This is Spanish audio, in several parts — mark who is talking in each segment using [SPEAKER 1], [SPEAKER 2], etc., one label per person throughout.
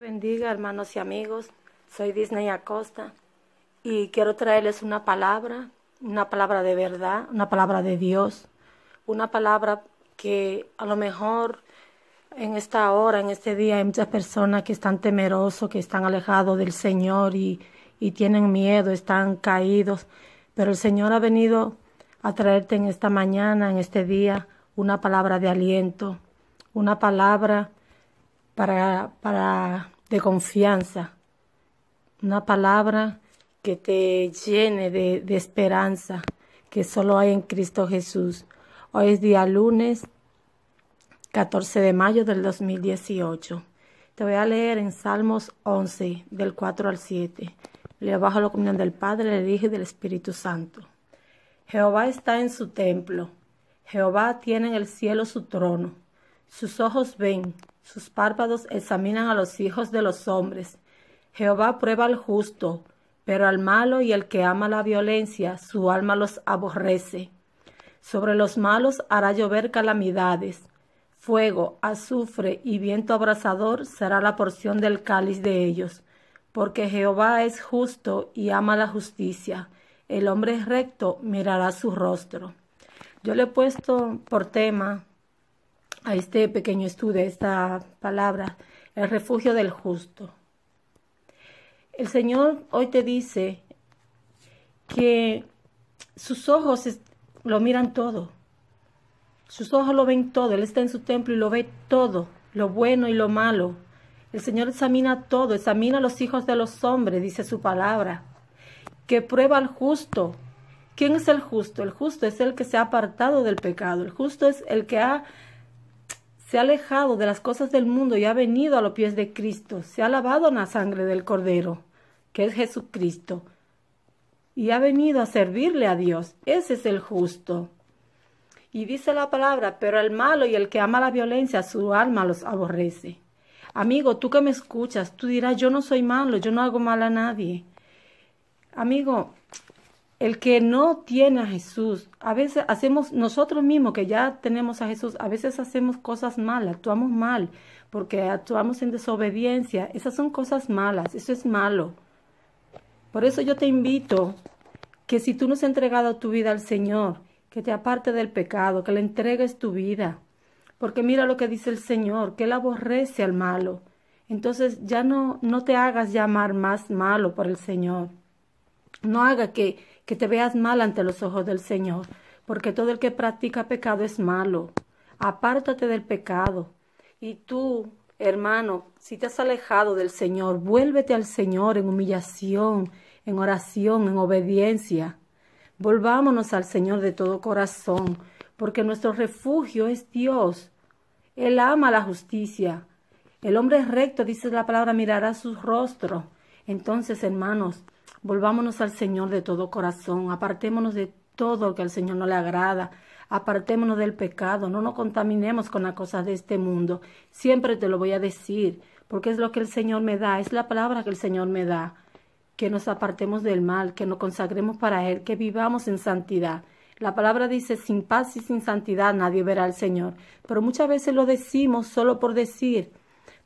[SPEAKER 1] Bendiga hermanos y amigos, soy Disney Acosta y quiero traerles una palabra, una palabra de verdad, una palabra de Dios, una palabra que a lo mejor en esta hora, en este día hay muchas personas que están temerosos, que están alejados del Señor y, y tienen miedo, están caídos, pero el Señor ha venido a traerte en esta mañana, en este día, una palabra de aliento, una palabra para, para, de confianza. Una palabra que te llene de, de esperanza que solo hay en Cristo Jesús. Hoy es día lunes 14 de mayo del 2018. Te voy a leer en Salmos 11, del 4 al 7. Le bajo la comunión del Padre, le dije del Espíritu Santo. Jehová está en su templo. Jehová tiene en el cielo su trono. Sus ojos ven sus párpados examinan a los hijos de los hombres. Jehová prueba al justo, pero al malo y al que ama la violencia, su alma los aborrece. Sobre los malos hará llover calamidades. Fuego, azufre y viento abrasador será la porción del cáliz de ellos, porque Jehová es justo y ama la justicia. El hombre recto mirará su rostro. Yo le he puesto por tema a este pequeño estudio, esta palabra, el refugio del justo. El Señor hoy te dice que sus ojos lo miran todo, sus ojos lo ven todo, Él está en su templo y lo ve todo, lo bueno y lo malo. El Señor examina todo, examina a los hijos de los hombres, dice su palabra, que prueba al justo. ¿Quién es el justo? El justo es el que se ha apartado del pecado, el justo es el que ha se ha alejado de las cosas del mundo y ha venido a los pies de Cristo, se ha lavado en la sangre del Cordero, que es Jesucristo, y ha venido a servirle a Dios. Ese es el justo. Y dice la palabra, pero el malo y el que ama la violencia, su alma los aborrece. Amigo, tú que me escuchas, tú dirás, yo no soy malo, yo no hago mal a nadie. Amigo, el que no tiene a Jesús, a veces hacemos nosotros mismos que ya tenemos a Jesús, a veces hacemos cosas malas, actuamos mal, porque actuamos en desobediencia. Esas son cosas malas, eso es malo. Por eso yo te invito que si tú no has entregado tu vida al Señor, que te aparte del pecado, que le entregues tu vida. Porque mira lo que dice el Señor, que Él aborrece al malo. Entonces ya no, no te hagas llamar más malo por el Señor. No haga que, que te veas mal ante los ojos del Señor, porque todo el que practica pecado es malo. Apártate del pecado. Y tú, hermano, si te has alejado del Señor, vuélvete al Señor en humillación, en oración, en obediencia. Volvámonos al Señor de todo corazón, porque nuestro refugio es Dios. Él ama la justicia. El hombre recto, dice la palabra, mirará su rostro. Entonces, hermanos, Volvámonos al Señor de todo corazón, apartémonos de todo lo que al Señor no le agrada, apartémonos del pecado, no nos contaminemos con las cosas de este mundo. Siempre te lo voy a decir, porque es lo que el Señor me da, es la palabra que el Señor me da. Que nos apartemos del mal, que nos consagremos para Él, que vivamos en santidad. La palabra dice, sin paz y sin santidad nadie verá al Señor. Pero muchas veces lo decimos solo por decir,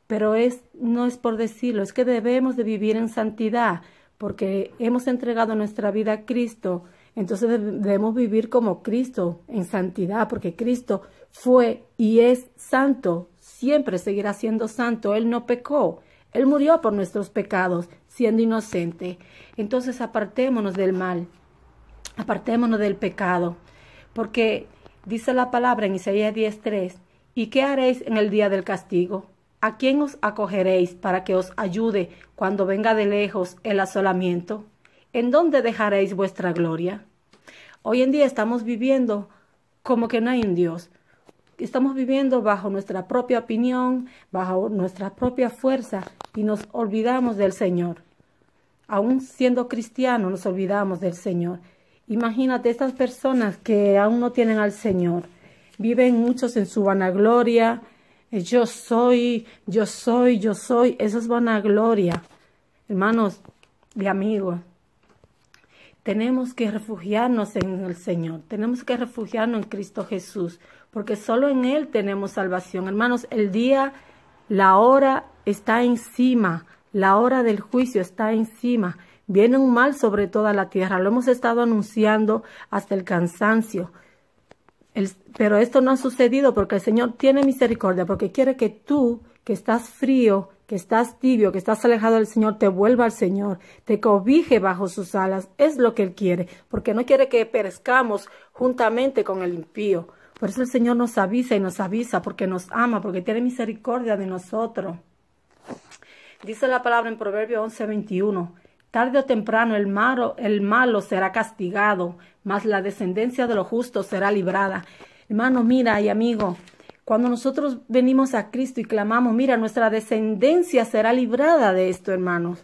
[SPEAKER 1] pero es, no es por decirlo, es que debemos de vivir en santidad porque hemos entregado nuestra vida a Cristo, entonces debemos vivir como Cristo, en santidad, porque Cristo fue y es santo, siempre seguirá siendo santo, Él no pecó, Él murió por nuestros pecados, siendo inocente. Entonces apartémonos del mal, apartémonos del pecado, porque dice la palabra en Isaías 10.3, ¿y qué haréis en el día del castigo? ¿a quién os acogeréis para que os ayude cuando venga de lejos el asolamiento? ¿En dónde dejaréis vuestra gloria? Hoy en día estamos viviendo como que no hay un Dios. Estamos viviendo bajo nuestra propia opinión, bajo nuestra propia fuerza y nos olvidamos del Señor. Aún siendo cristianos nos olvidamos del Señor. Imagínate estas personas que aún no tienen al Señor. Viven muchos en su vanagloria, yo soy, yo soy, yo soy. Eso es gloria, Hermanos y amigos, tenemos que refugiarnos en el Señor. Tenemos que refugiarnos en Cristo Jesús. Porque solo en Él tenemos salvación. Hermanos, el día, la hora está encima. La hora del juicio está encima. Viene un mal sobre toda la tierra. Lo hemos estado anunciando hasta el cansancio pero esto no ha sucedido porque el Señor tiene misericordia, porque quiere que tú, que estás frío, que estás tibio, que estás alejado del Señor, te vuelva al Señor, te cobije bajo sus alas. Es lo que Él quiere, porque no quiere que perezcamos juntamente con el impío. Por eso el Señor nos avisa y nos avisa, porque nos ama, porque tiene misericordia de nosotros. Dice la palabra en Proverbio 11, Tarde o temprano el malo, el malo será castigado, mas la descendencia de los justos será librada. Hermano, mira y amigo, cuando nosotros venimos a Cristo y clamamos, mira, nuestra descendencia será librada de esto, hermanos.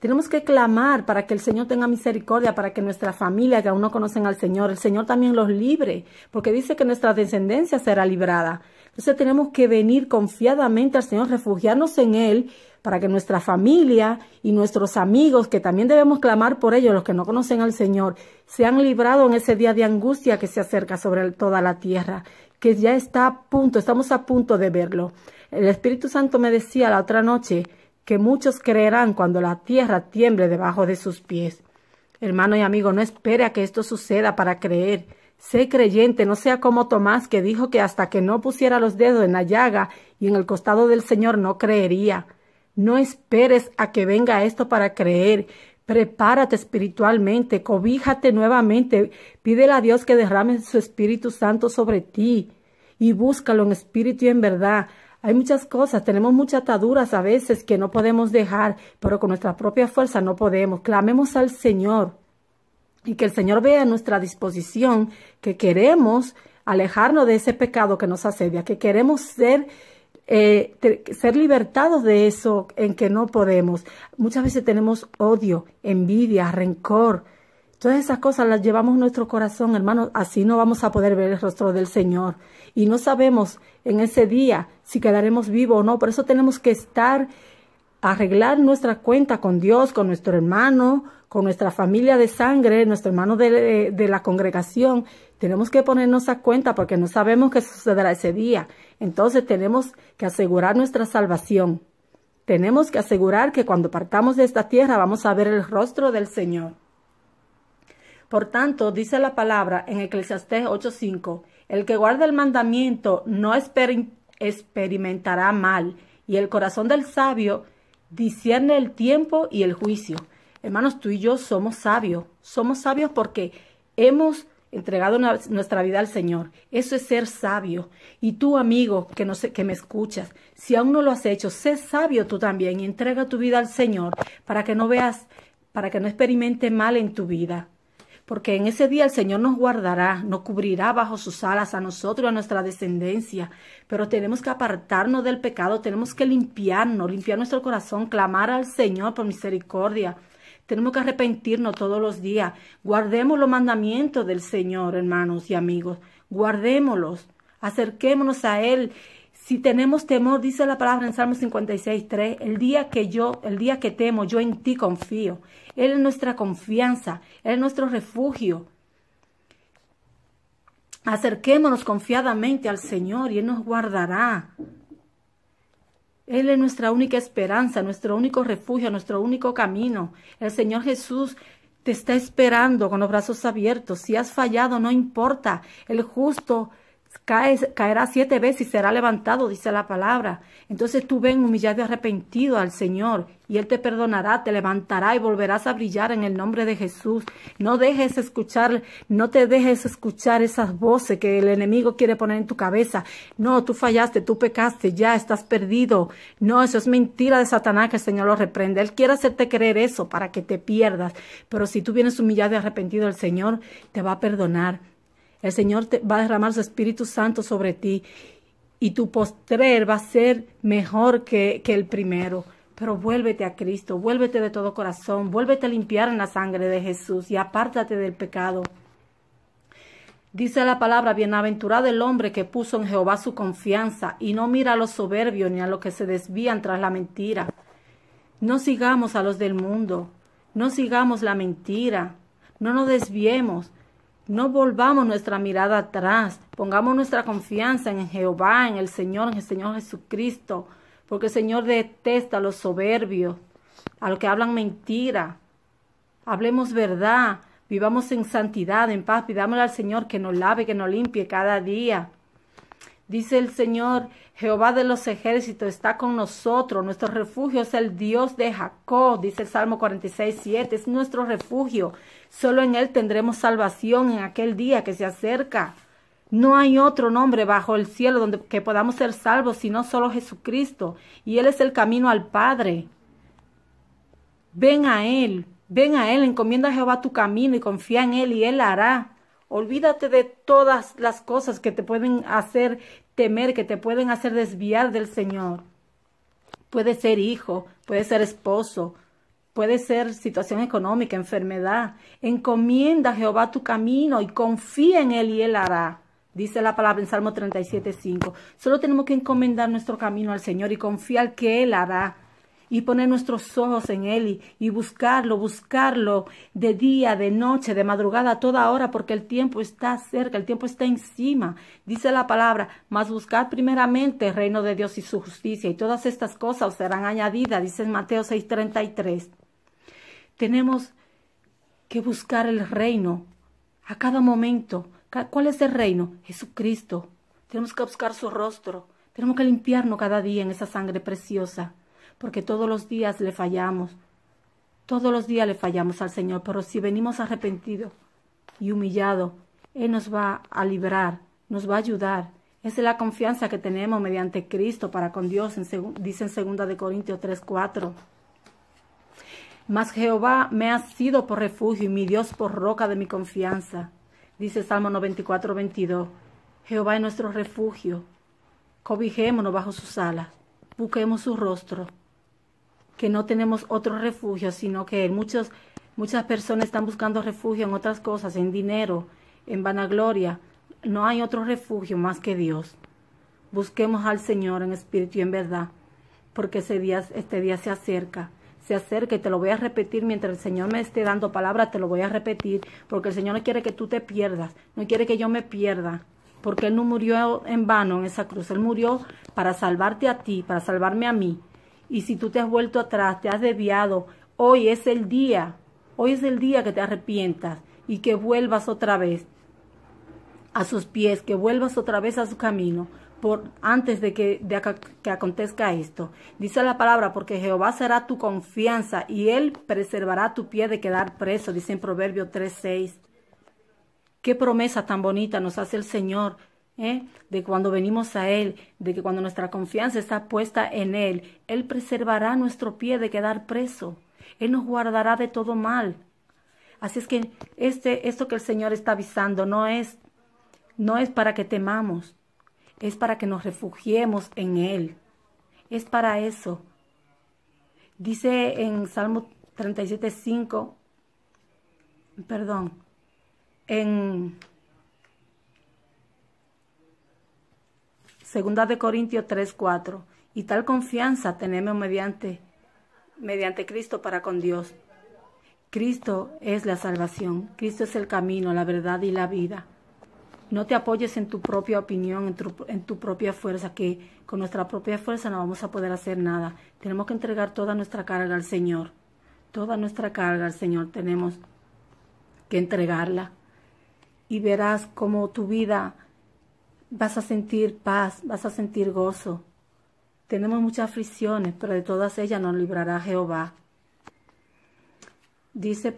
[SPEAKER 1] Tenemos que clamar para que el Señor tenga misericordia, para que nuestra familia, que aún no conocen al Señor, el Señor también los libre, porque dice que nuestra descendencia será librada. Entonces tenemos que venir confiadamente al Señor, refugiarnos en Él para que nuestra familia y nuestros amigos, que también debemos clamar por ellos, los que no conocen al Señor, sean librados en ese día de angustia que se acerca sobre toda la tierra, que ya está a punto, estamos a punto de verlo. El Espíritu Santo me decía la otra noche que muchos creerán cuando la tierra tiemble debajo de sus pies. Hermano y amigo, no espere a que esto suceda para creer. Sé creyente, no sea como Tomás que dijo que hasta que no pusiera los dedos en la llaga y en el costado del Señor no creería. No esperes a que venga esto para creer. Prepárate espiritualmente, cobíjate nuevamente, pídele a Dios que derrame su Espíritu Santo sobre ti y búscalo en espíritu y en verdad. Hay muchas cosas, tenemos muchas ataduras a veces que no podemos dejar, pero con nuestra propia fuerza no podemos. Clamemos al Señor y que el Señor vea nuestra disposición que queremos alejarnos de ese pecado que nos asedia, que queremos ser eh, ser libertados de eso en que no podemos. Muchas veces tenemos odio, envidia, rencor. Todas esas cosas las llevamos en nuestro corazón, hermanos. Así no vamos a poder ver el rostro del Señor. Y no sabemos en ese día si quedaremos vivos o no. Por eso tenemos que estar arreglar nuestra cuenta con Dios, con nuestro hermano, con nuestra familia de sangre, nuestro hermano eh, de, la congregación. Tenemos que ponernos a cuenta porque no sabemos qué sucederá ese día. Entonces tenemos que asegurar nuestra salvación. Tenemos que asegurar que cuando partamos de esta tierra vamos a ver el rostro del Señor. Por tanto, dice la palabra en Eclesiastés 8:5, el que guarda el mandamiento no experimentará mal, y el corazón del sabio discierne el tiempo y el juicio. Hermanos, tú y yo somos sabios. Somos sabios porque hemos entregado nuestra vida al Señor. Eso es ser sabio. Y tú, amigo, que, no sé, que me escuchas, si aún no lo has hecho, sé sabio tú también y entrega tu vida al Señor para que no veas, para que no experimente mal en tu vida porque en ese día el Señor nos guardará, nos cubrirá bajo sus alas a nosotros y a nuestra descendencia. Pero tenemos que apartarnos del pecado, tenemos que limpiarnos, limpiar nuestro corazón, clamar al Señor por misericordia. Tenemos que arrepentirnos todos los días. Guardemos los mandamientos del Señor, hermanos y amigos. Guardémoslos. Acerquémonos a Él si tenemos temor, dice la palabra en Salmo 3, el día que yo, el día que temo, yo en ti confío. Él es nuestra confianza, Él es nuestro refugio. Acerquémonos confiadamente al Señor y Él nos guardará. Él es nuestra única esperanza, nuestro único refugio, nuestro único camino. El Señor Jesús te está esperando con los brazos abiertos. Si has fallado, no importa. El justo caerá siete veces y será levantado, dice la palabra. Entonces tú ven humillado y arrepentido al Señor y Él te perdonará, te levantará y volverás a brillar en el nombre de Jesús. No dejes escuchar, no te dejes escuchar esas voces que el enemigo quiere poner en tu cabeza. No, tú fallaste, tú pecaste, ya estás perdido. No, eso es mentira de Satanás que el Señor lo reprende. Él quiere hacerte creer eso para que te pierdas. Pero si tú vienes humillado y arrepentido al Señor, te va a perdonar el Señor va a derramar su Espíritu Santo sobre ti y tu postrer va a ser mejor que, que el primero. Pero vuélvete a Cristo, vuélvete de todo corazón, vuélvete a limpiar en la sangre de Jesús y apártate del pecado. Dice la palabra, bienaventurado el hombre que puso en Jehová su confianza y no mira a los soberbios ni a los que se desvían tras la mentira. No sigamos a los del mundo, no sigamos la mentira, no nos desviemos, no volvamos nuestra mirada atrás, pongamos nuestra confianza en Jehová, en el Señor, en el Señor Jesucristo, porque el Señor detesta a los soberbios, a los que hablan mentira. Hablemos verdad, vivamos en santidad, en paz, pidámosle al Señor que nos lave, que nos limpie cada día. Dice el Señor, Jehová de los ejércitos está con nosotros, nuestro refugio es el Dios de Jacob, dice el Salmo 46, 7, es nuestro refugio, solo en Él tendremos salvación en aquel día que se acerca. No hay otro nombre bajo el cielo donde que podamos ser salvos, sino solo Jesucristo, y Él es el camino al Padre. Ven a Él, ven a Él, encomienda a Jehová tu camino y confía en Él y Él hará. Olvídate de todas las cosas que te pueden hacer temer, que te pueden hacer desviar del Señor. Puede ser hijo, puede ser esposo, puede ser situación económica, enfermedad. Encomienda a Jehová tu camino y confía en Él y Él hará. Dice la palabra en Salmo 37.5. Solo tenemos que encomendar nuestro camino al Señor y confiar que Él hará y poner nuestros ojos en Él y, buscarlo, buscarlo de día, de noche, de madrugada, toda hora, porque el tiempo está cerca, el tiempo está encima. Dice la palabra, mas buscad primeramente el reino de Dios y su justicia, y todas estas cosas serán añadidas, dice en Mateo 6:33. Tenemos que buscar el reino a cada momento. ¿Cuál es el reino? Jesucristo. Tenemos que buscar su rostro. Tenemos que limpiarnos cada día en esa sangre preciosa porque todos los días le fallamos. Todos los días le fallamos al Señor, pero si venimos arrepentidos y humillados, Él nos va a librar, nos va a ayudar. Esa es la confianza que tenemos mediante Cristo para con Dios, dice en 2 Corintios 3.4 Mas Jehová me ha sido por refugio y mi Dios por roca de mi confianza. Dice Salmo 94.22 Jehová es nuestro refugio. Cobijémonos bajo sus alas. Busquemos su rostro que no tenemos otro refugio, sino que muchos, muchas personas están buscando refugio en otras cosas, en dinero, en vanagloria. No hay otro refugio más que Dios. Busquemos al Señor en espíritu y en verdad, porque ese este día se acerca. Se acerca y te lo voy a repetir mientras el Señor me esté dando palabras, te lo voy a repetir, porque el Señor no quiere que tú te pierdas, no quiere que yo me pierda, porque Él no murió en vano en esa cruz, Él murió para salvarte a ti, para salvarme a mí, y si tú te has vuelto atrás, te has desviado, hoy es el día, hoy es el día que te arrepientas y que vuelvas otra vez a sus pies, que vuelvas otra vez a su camino, por, antes de, que, que acontezca esto. Dice la palabra, porque Jehová será tu confianza y él preservará tu pie de quedar preso, dice en Proverbio 3.6. Qué promesa tan bonita nos hace el Señor ¿eh? de cuando venimos a Él, de que cuando nuestra confianza está puesta en Él, Él preservará nuestro pie de quedar preso, Él nos guardará de todo mal. Así es que este, esto que el Señor está avisando no es, no es para que temamos, es para que nos refugiemos en Él. Es para eso. Dice en Salmo 37, 5, perdón, en Segunda de Corintios 3, 4. Y tal confianza tenemos mediante, mediante Cristo para con Dios. Cristo es la salvación, Cristo es el camino, la verdad y la vida. No te apoyes en tu propia opinión, en tu, en tu, propia fuerza, que con nuestra propia fuerza no vamos a poder hacer nada. Tenemos que entregar toda nuestra carga al Señor. Toda nuestra carga al Señor tenemos que entregarla. Y verás cómo tu vida vas a sentir paz, vas a sentir gozo. Tenemos muchas aflicciones, pero de todas ellas nos librará Jehová. Dice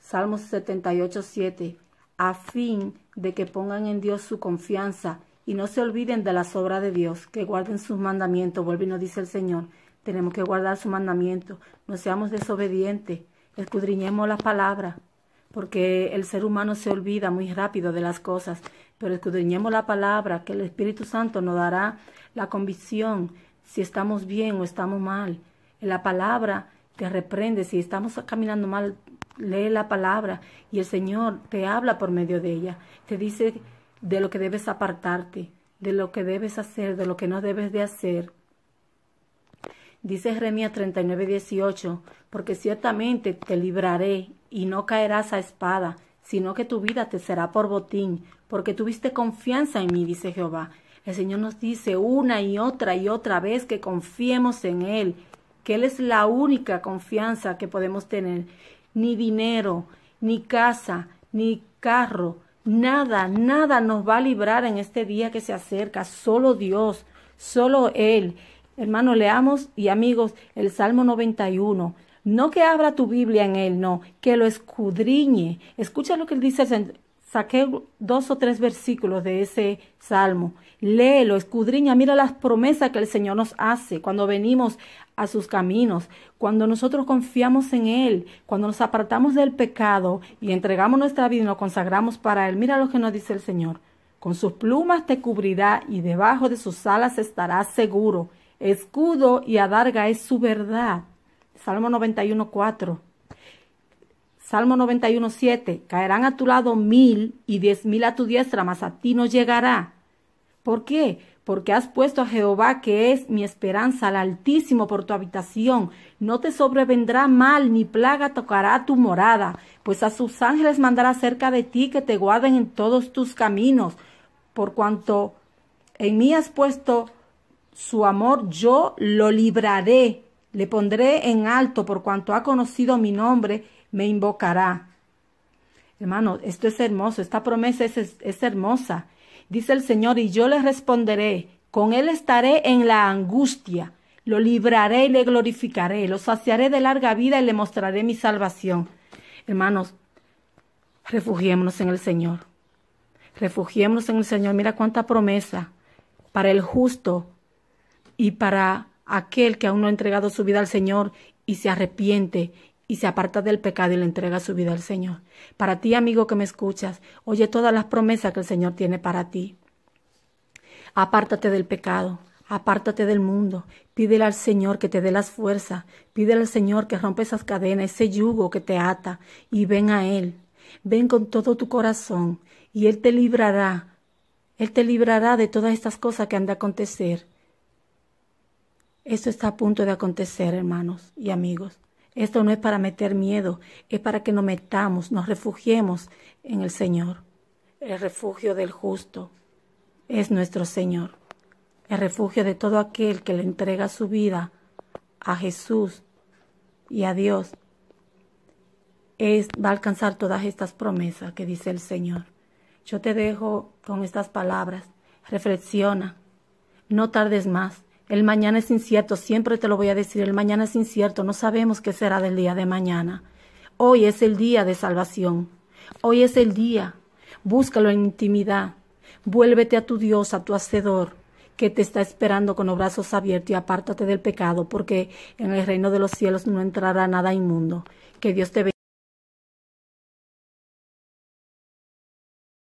[SPEAKER 1] Salmos 78, 7, a fin de que pongan en Dios su confianza y no se olviden de la obras de Dios, que guarden sus mandamientos. Vuelve y nos dice el Señor, tenemos que guardar su mandamiento, no seamos desobedientes, escudriñemos las palabras, porque el ser humano se olvida muy rápido de las cosas pero escudriñemos la palabra que el Espíritu Santo nos dará la convicción si estamos bien o estamos mal. En la palabra te reprende, si estamos caminando mal, lee la palabra y el Señor te habla por medio de ella, te dice de lo que debes apartarte, de lo que debes hacer, de lo que no debes de hacer. Dice Jeremías 39, 18, porque ciertamente te libraré y no caerás a espada, sino que tu vida te será por botín, porque tuviste confianza en mí, dice Jehová. El Señor nos dice una y otra y otra vez que confiemos en Él, que Él es la única confianza que podemos tener. Ni dinero, ni casa, ni carro, nada, nada nos va a librar en este día que se acerca, solo Dios, solo Él. Hermano, leamos y amigos el Salmo 91. No que abra tu Biblia en él, no, que lo escudriñe. Escucha lo que él dice saqué dos o tres versículos de ese salmo. Léelo, escudriña, mira las promesas que el Señor nos hace cuando venimos a sus caminos, cuando nosotros confiamos en Él, cuando nos apartamos del pecado y entregamos nuestra vida y nos consagramos para Él. Mira lo que nos dice el Señor. Con sus plumas te cubrirá y debajo de sus alas estarás seguro. Escudo y adarga es su verdad. Salmo 91, 4. Salmo 91, Caerán a tu lado mil y diez mil a tu diestra, mas a ti no llegará. ¿Por qué? Porque has puesto a Jehová, que es mi esperanza, al Altísimo por tu habitación. No te sobrevendrá mal, ni plaga tocará tu morada, pues a sus ángeles mandará cerca de ti que te guarden en todos tus caminos. Por cuanto en mí has puesto su amor, yo lo libraré le pondré en alto por cuanto ha conocido mi nombre, me invocará. Hermanos, esto es hermoso, esta promesa es, es, hermosa. Dice el Señor, y yo le responderé, con él estaré en la angustia, lo libraré y le glorificaré, lo saciaré de larga vida y le mostraré mi salvación. Hermanos, refugiémonos en el Señor. Refugiémonos en el Señor. Mira cuánta promesa para el justo y para aquel que aún no ha entregado su vida al Señor y se arrepiente y se aparta del pecado y le entrega su vida al Señor. Para ti, amigo que me escuchas, oye todas las promesas que el Señor tiene para ti. Apártate del pecado, apártate del mundo, pídele al Señor que te dé las fuerzas, pídele al Señor que rompa esas cadenas, ese yugo que te ata, y ven a Él, ven con todo tu corazón, y Él te librará, Él te librará de todas estas cosas que han de acontecer. Esto está a punto de acontecer, hermanos y amigos. Esto no es para meter miedo, es para que nos metamos, nos refugiemos en el Señor. El refugio del justo es nuestro Señor. El refugio de todo aquel que le entrega su vida a Jesús y a Dios va a alcanzar todas estas promesas que dice el Señor. Yo te dejo con estas palabras. Reflexiona. No tardes más. El mañana es incierto, siempre te lo voy a decir, el mañana es incierto, no sabemos qué será del día de mañana. Hoy es el día de salvación, hoy es el día, búscalo en intimidad, vuélvete a tu Dios, a tu Hacedor, que te está esperando con los brazos abiertos y apártate del pecado, porque en el reino de los cielos no entrará nada inmundo. Que Dios te bendiga.